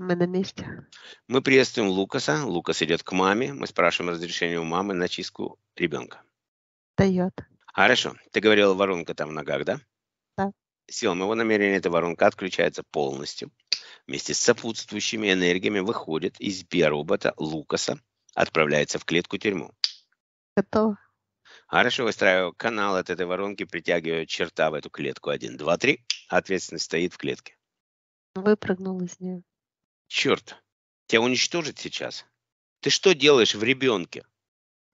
Мы на месте. Мы приветствуем Лукаса. Лукас идет к маме. Мы спрашиваем разрешение у мамы на чистку ребенка. Дает. Хорошо. Ты говорила, воронка там в ногах, да? Да. Сила моего намерения эта воронка отключается полностью. Вместе с сопутствующими энергиями выходит из биоробота Лукаса, отправляется в клетку-тюрьму. Готово. Хорошо, выстраиваю канал от этой воронки, притягиваю черта в эту клетку. Один, два, три. Ответственность стоит в клетке. Выпрыгнул из нее. Черт, тебя уничтожить сейчас? Ты что делаешь в ребенке?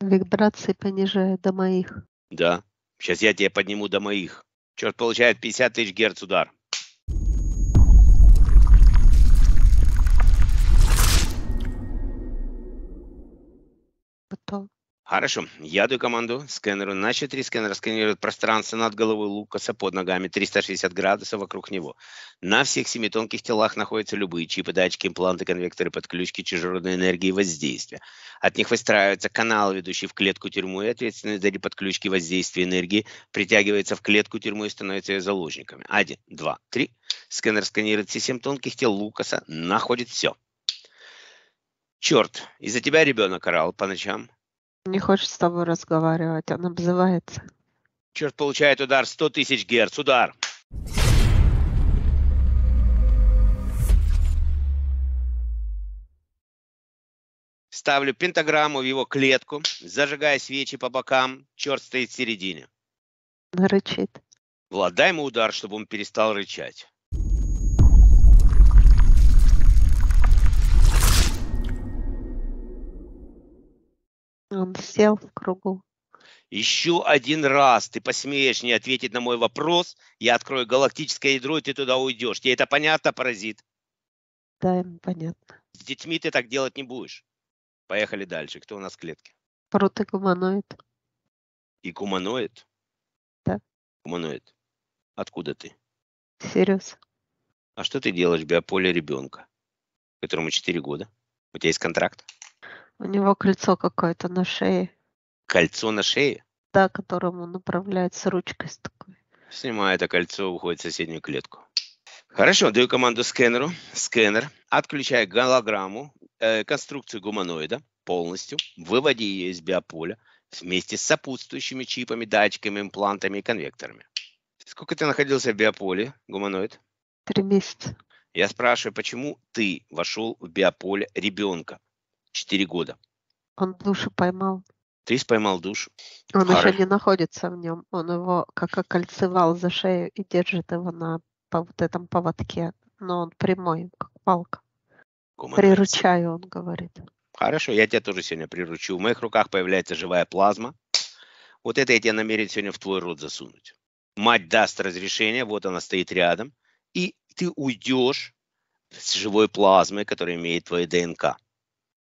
Вибрации понижаю до моих. Да. Сейчас я тебя подниму до моих. Черт получает 50 тысяч герц удар. Потом. Хорошо. Я даю команду скэнеру. На счет 3 скэнер пространство над головой Лукаса под ногами 360 градусов вокруг него. На всех семи тонких телах находятся любые чипы, датчики, импланты, конвекторы, подключки чужеродной энергии и воздействия. От них выстраиваются каналы, ведущие в клетку тюрьму, и ответственные за подключки воздействия энергии притягивается в клетку тюрьму и становится ее заложниками. Один, два, три. Скэнер сканирует все семь тонких тел Лукаса, находит все. Черт, из-за тебя ребенок орал по ночам. Не хочет с тобой разговаривать, он обзывается. Черт получает удар 100 тысяч герц. Удар! Ставлю пентаграмму в его клетку, зажигая свечи по бокам. Черт стоит в середине. Рычит. Владай ему удар, чтобы он перестал рычать. Он сел в кругу. Еще один раз ты посмеешь не ответить на мой вопрос, я открою галактическое ядро, и ты туда уйдешь. Тебе это понятно, паразит? Да, понятно. С детьми ты так делать не будешь. Поехали дальше. Кто у нас в клетке? Прут и гуманоид. И гуманоид? Да. Гуманоид. Откуда ты? Сириус. А что ты делаешь в биополе ребенка, которому 4 года? У тебя есть контракт? У него кольцо какое-то на шее. Кольцо на шее? Да, которому направляется ручкой с такой. Снимаю это кольцо, уходит в соседнюю клетку. Хорошо, даю команду скэнеру. Скэнер, отключая голограмму, э, конструкцию гуманоида полностью, выводи ее из биополя вместе с сопутствующими чипами, датчиками, имплантами и конвекторами. Сколько ты находился в биополе, гуманоид? Три месяца. Я спрашиваю, почему ты вошел в биополе ребенка? Четыре года. Он душу поймал. Трис поймал душу. Он Харви. еще не находится в нем. Он его как окольцевал за шею и держит его на по вот этом поводке. Но он прямой, как палка. Кому Приручаю, он говорит. Хорошо, я тебя тоже сегодня приручу. В моих руках появляется живая плазма. Вот это я тебя намерен сегодня в твой рот засунуть. Мать даст разрешение, вот она стоит рядом. И ты уйдешь с живой плазмой, которая имеет твою ДНК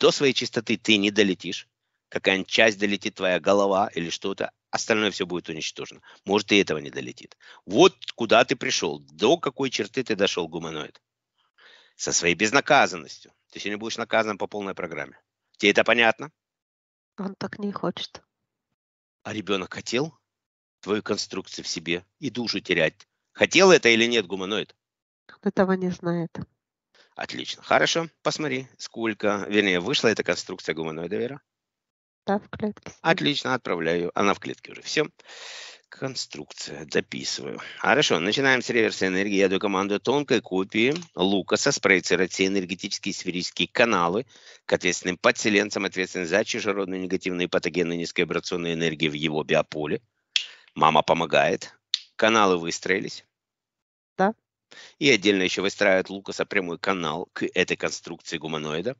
до своей чистоты ты не долетишь. Какая-нибудь часть долетит, твоя голова или что-то, остальное все будет уничтожено. Может, и этого не долетит. Вот куда ты пришел, до какой черты ты дошел, гуманоид. Со своей безнаказанностью. Ты сегодня будешь наказан по полной программе. Тебе это понятно? Он так не хочет. А ребенок хотел твою конструкцию в себе и душу терять? Хотел это или нет, гуманоид? Он этого не знает. Отлично. Хорошо. Посмотри, сколько, вернее, вышла эта конструкция гуманоида, Вера? Да, в клетке. Отлично, отправляю. Она в клетке уже. Все. Конструкция. Записываю. Хорошо. Начинаем с реверса энергии. Я даю команду тонкой копии Лукаса спроецировать все энергетические сферические каналы к ответственным подселенцам, ответственным за чужеродные негативные патогены низкой низковибрационную энергию в его биополе. Мама помогает. Каналы выстроились. И отдельно еще выстраивает Лукаса прямой канал к этой конструкции гуманоида.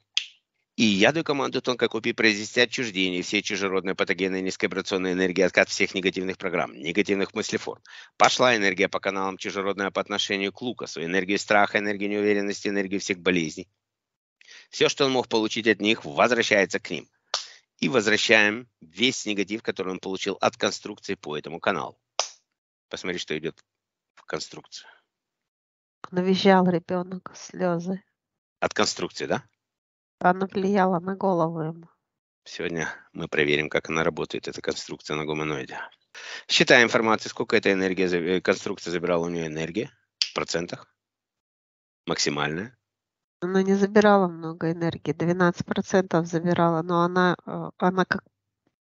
И я даю команду тонкой копии произвести отчуждение всей чужеродной патогенной низковибрационной энергии, откат всех негативных программ, негативных мыслеформ. Пошла энергия по каналам чужеродная по отношению к Лукасу, энергию страха, энергию неуверенности, энергию всех болезней. Все, что он мог получить от них, возвращается к ним. И возвращаем весь негатив, который он получил от конструкции по этому каналу. Посмотри, что идет в конструкцию навещал ребенок слезы. От конструкции, да? Она влияла на голову ему. Сегодня мы проверим, как она работает, эта конструкция на гуманоиде. Считаем информацию, сколько эта энергия, э, конструкция забирала у нее энергии в процентах. Максимальная. Она не забирала много энергии, 12% забирала, но она, э, она как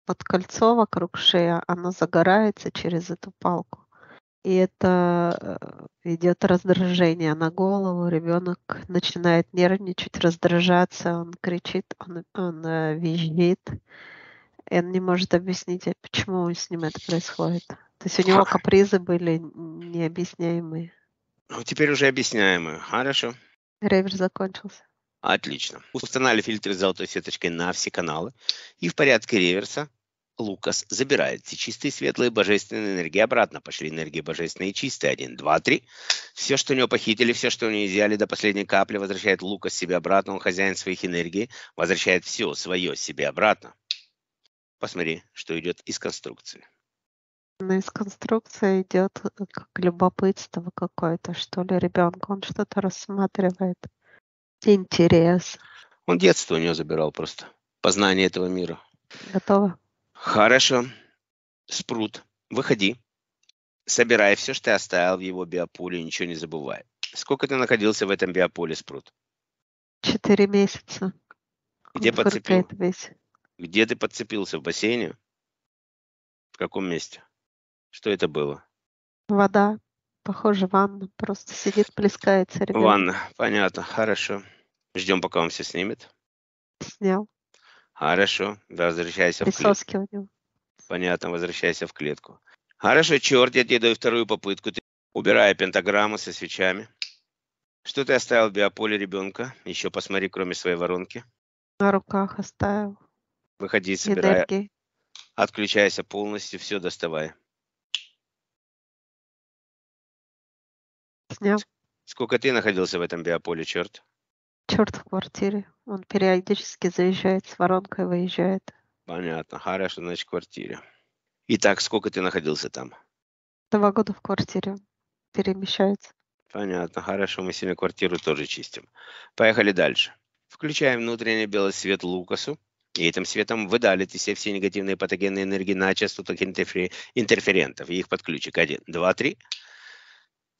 под кольцо вокруг шеи, она загорается через эту палку. И это э, идет раздражение на голову. Ребенок начинает нервничать, раздражаться, он кричит, он, он э, визжит. И он не может объяснить, э, почему с ним это происходит. То есть у него капризы были необъясняемые. Ну, теперь уже объясняемые. Хорошо. Ревер закончился. Отлично. Установили фильтр с золотой сеточкой на все каналы. И в порядке реверса Лукас забирает все чистые, светлые, божественные энергии обратно. Пошли энергии божественные и чистые. Один, два, три. Все, что у него похитили, все, что у него изъяли до последней капли, возвращает Лукас себе обратно. Он хозяин своих энергий. Возвращает все свое себе обратно. Посмотри, что идет из конструкции. Ну, из конструкции идет э, как любопытство какое-то, что ли, ребенка. Он что-то рассматривает. Интерес. Он детство у него забирал просто. Познание этого мира. Готово? Хорошо. Спрут, выходи. Собирай все, что ты оставил в его биополе, ничего не забывай. Сколько ты находился в этом биополе, Спрут? Четыре месяца. Где Он подцепил? Весь. Где ты подцепился? В бассейне? В каком месте? Что это было? Вода. Похоже, ванна. Просто сидит, плескается. Ребят. Ванна. Понятно. Хорошо. Ждем, пока он все снимет. Снял. Хорошо, возвращайся Присоскиваю. в клетку. Понятно, возвращайся в клетку. Хорошо, черт, я тебе даю вторую попытку. Ты, убирая пентаграмму со свечами. Что ты оставил в биополе ребенка? Еще посмотри, кроме своей воронки. На руках оставил. Выходи, собирай. Энергии. Отключайся полностью, все доставай. Снял. Сколько ты находился в этом биополе, черт? Черт в квартире. Он периодически заезжает с воронкой, выезжает. Понятно. Хорошо, значит, в квартире. Итак, сколько ты находился там? Два года в квартире. Перемещается. Понятно. Хорошо, мы сегодня квартиру тоже чистим. Поехали дальше. Включаем внутренний белый свет Лукасу. И этим светом выдалите все, все негативные патогенные энергии на частотах интерферентов. И их подключик. Один, два, три.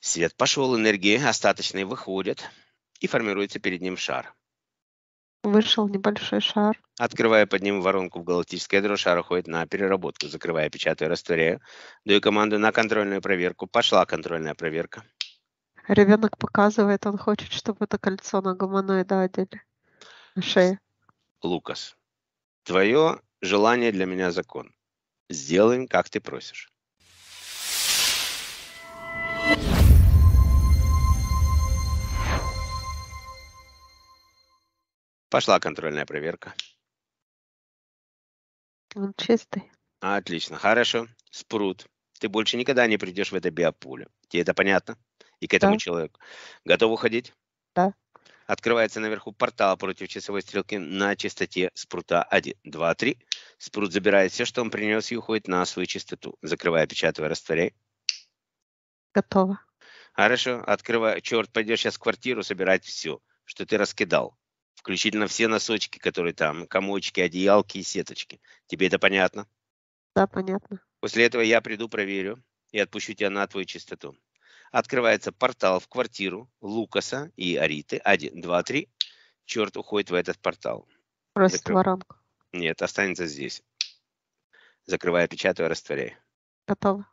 Свет пошел, энергии остаточные выходят и формируется перед ним шар вышел небольшой шар. Открывая под ним воронку в галактическое ядро, шар уходит на переработку. Закрывая, печатаю, растворяю. Даю команду на контрольную проверку. Пошла контрольная проверка. Ребенок показывает, он хочет, чтобы это кольцо на гуманоида одели. На шее. Лукас, твое желание для меня закон. Сделаем, как ты просишь. Пошла контрольная проверка. Он чистый. Отлично, хорошо. Спрут. Ты больше никогда не придешь в это биополе. Тебе это понятно? И к этому да. человеку. Готов уходить? Да. Открывается наверху портал против часовой стрелки на частоте спрута 1, 2, 3. Спрут забирает все, что он принес, и уходит на свою частоту. закрывая печатывай, растворяй. Готово. Хорошо. Открывай. Черт, пойдешь сейчас в квартиру собирать все, что ты раскидал включительно все носочки, которые там, комочки, одеялки и сеточки. Тебе это понятно? Да, понятно. После этого я приду, проверю и отпущу тебя на твою чистоту. Открывается портал в квартиру Лукаса и Ариты. Один, два, три. Черт уходит в этот портал. Просто Закрыв... воронку. Нет, останется здесь. Закрывай, печатаю, растворяй. Готово.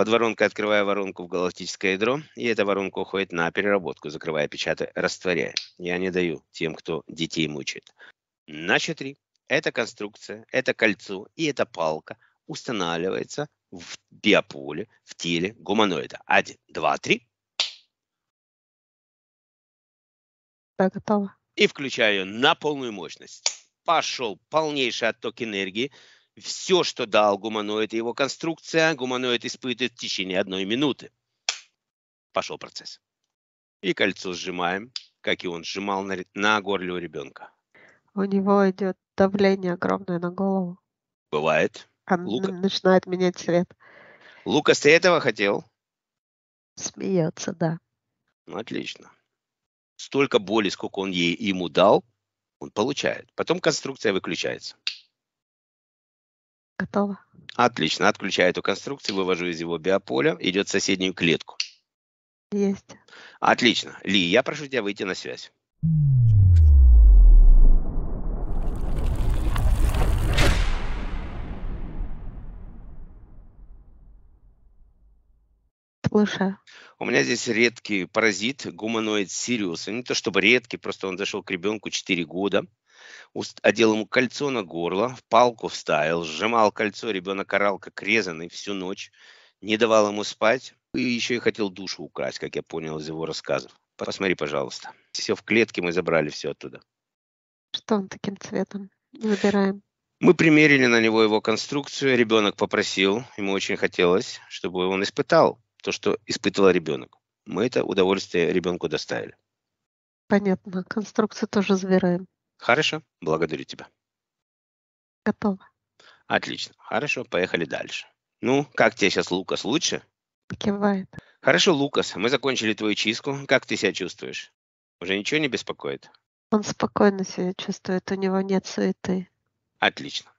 Под воронкой открывая воронку в галактическое ядро, и эта воронка уходит на переработку, закрывая, печатая, растворяя. Я не даю тем, кто детей мучает. Значит, три. Эта конструкция, это кольцо и эта палка устанавливается в биополе, в теле гуманоида. Один, два, три. Да, готово. И включаю на полную мощность. Пошел полнейший отток энергии все, что дал гуманоид и его конструкция, гуманоид испытывает в течение одной минуты. Пошел процесс. И кольцо сжимаем, как и он сжимал на, на горле у ребенка. У него идет давление огромное на голову. Бывает. Он а Лука... начинает менять цвет. Лукас, ты этого хотел? Смеется, да. Ну, отлично. Столько боли, сколько он ей, ему дал, он получает. Потом конструкция выключается. Готово. Отлично. Отключаю эту конструкцию, вывожу из его биополя. Идет в соседнюю клетку. Есть. Отлично. Ли, я прошу тебя выйти на связь. Слушаю. У меня здесь редкий паразит, гуманоид Сириус. Ну, не то чтобы редкий, просто он зашел к ребенку 4 года одел ему кольцо на горло, в палку вставил, сжимал кольцо, ребенок орал как резанный всю ночь, не давал ему спать, и еще и хотел душу украсть, как я понял из его рассказов. Посмотри, пожалуйста. Все в клетке, мы забрали все оттуда. Что он таким цветом? Выбираем. Мы примерили на него его конструкцию, ребенок попросил, ему очень хотелось, чтобы он испытал то, что испытывал ребенок. Мы это удовольствие ребенку доставили. Понятно, конструкцию тоже забираем. Хорошо, благодарю тебя. Готово. Отлично, хорошо, поехали дальше. Ну, как тебе сейчас, Лукас, лучше? Кивает. Хорошо, Лукас, мы закончили твою чистку. Как ты себя чувствуешь? Уже ничего не беспокоит? Он спокойно себя чувствует, у него нет суеты. Отлично.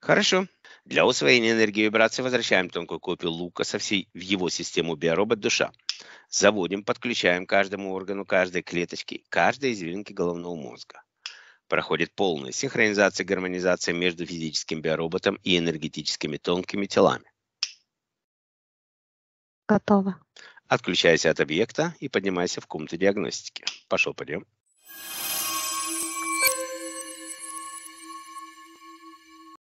Хорошо. Для усвоения энергии вибрации возвращаем тонкую копию Лукаса всей в его систему биоробот душа. Заводим, подключаем каждому органу, каждой клеточке, каждой извилинке головного мозга проходит полная синхронизация и гармонизация между физическим биороботом и энергетическими тонкими телами. Готово. Отключайся от объекта и поднимайся в комнату диагностики. Пошел, подъем.